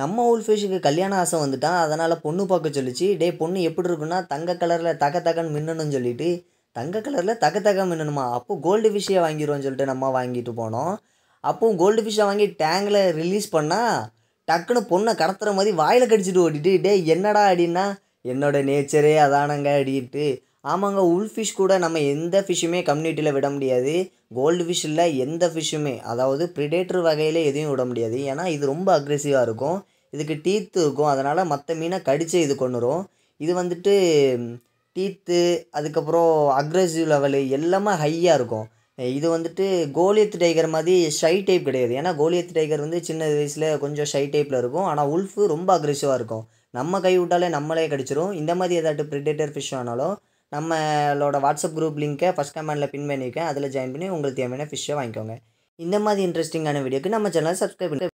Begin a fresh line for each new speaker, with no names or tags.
நம்ம உல்ஃபேஷுக்கு கல்யாண ஆசை வந்துட்டான் அதனால் பொண்ணு பார்க்க சொல்லிச்சு டே பொண்ணு எப்படி இருக்குன்னா தங்க கலரில் தக தகன்னு மின்னணும்னு சொல்லிட்டு தங்க கலரில் தக தக மின்னணுமா அப்போ கோல்டு ஃபிஷ்ஷே வாங்கிடுவோம்னு சொல்லிட்டு நம்ம வாங்கிட்டு போனோம் அப்போது கோல்டு ஃபிஷ்ஷை வாங்கி டேங்கில் ரிலீஸ் பண்ணால் டக்குன்னு பொண்ணை கடத்துகிற மாதிரி வாயில் கடிச்சிட்டு ஓட்டிட்டு டே என்னடா அப்படின்னா என்னோடய நேச்சரே அதானங்க அப்படின்ட்டு ஆமாங்க உல் ஃபிஷ் கூட நம்ம எந்த ஃபிஷ்ஷுமே கம்யூனிட்டியில் விட முடியாது கோல்டு ஃபிஷ்ஷில் எந்த ஃபிஷ்ஷுமே அதாவது ப்ரிடேட்டர் வகையில் எதையும் விட முடியாது ஏன்னா இது ரொம்ப அக்ரெசிவாக இருக்கும் இதுக்கு டீத்து இருக்கும் அதனால் மற்ற மீனை கடிச்சு இது கொண்டுரும் இது வந்துட்டு டீத்து அதுக்கப்புறம் அக்ரெசிவ் லெவலு எல்லாமே ஹையாக இருக்கும் இது வந்துட்டு கோலியத் டைகர் மாதிரி ஷை டைப் கிடையாது ஏன்னா கோலியத் டைகர் வந்து சின்ன வயசில் கொஞ்சம் ஷை டைப்பில் இருக்கும் ஆனால் உல்ஃபு ரொம்ப அக்ரெசிவாக இருக்கும் நம்ம கை விட்டாலே நம்மளே கடிச்சிரும் இந்த மாதிரி ஏதாட்டு ப்ரிடேட்டர் ஃபிஷ் ஆனாலும் நம்மளோட வாட்ஸ்அப் குரூப் லிங்க்கை ஃபஸ்ட் கமெண்டில் பின் பண்ணியிருக்கேன் அதில் ஜாயின் பண்ணி உங்களுக்கு தேவையான ஃபிஷ்ஷை வாங்கிக்கோங்க இந்த மாதிரி இன்ட்ரெஸ்டிங்கான வீடியோக்கு நம்ம சேனலை சப்ஸ்கிரைப் பண்ணி